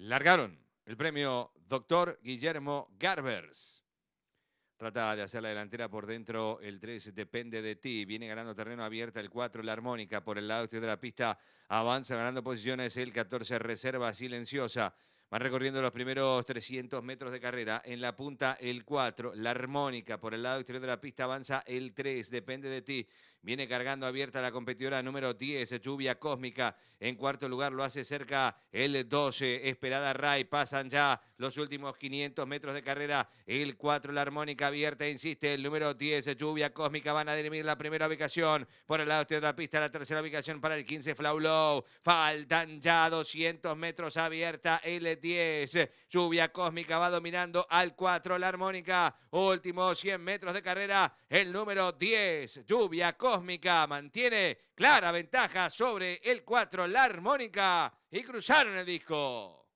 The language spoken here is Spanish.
largaron el premio Doctor Guillermo Garbers. Trata de hacer la delantera por dentro. El 3 depende de ti. Viene ganando terreno abierta. El 4, la armónica. Por el lado exterior de la pista avanza ganando posiciones. El 14, reserva silenciosa. Van recorriendo los primeros 300 metros de carrera. En la punta el 4, la armónica por el lado exterior de la pista avanza el 3, depende de ti. Viene cargando abierta la competidora número 10, lluvia cósmica. En cuarto lugar lo hace cerca el 12, esperada Ray. Pasan ya los últimos 500 metros de carrera. El 4, la armónica abierta, insiste, el número 10, lluvia cósmica. Van a dirimir la primera ubicación por el lado exterior de la pista, la tercera ubicación para el 15, Flaulow. Faltan ya 200 metros abierta el 10. Lluvia Cósmica va dominando al 4. La armónica, últimos 100 metros de carrera, el número 10. Lluvia Cósmica mantiene clara ventaja sobre el 4. La armónica y cruzaron el disco.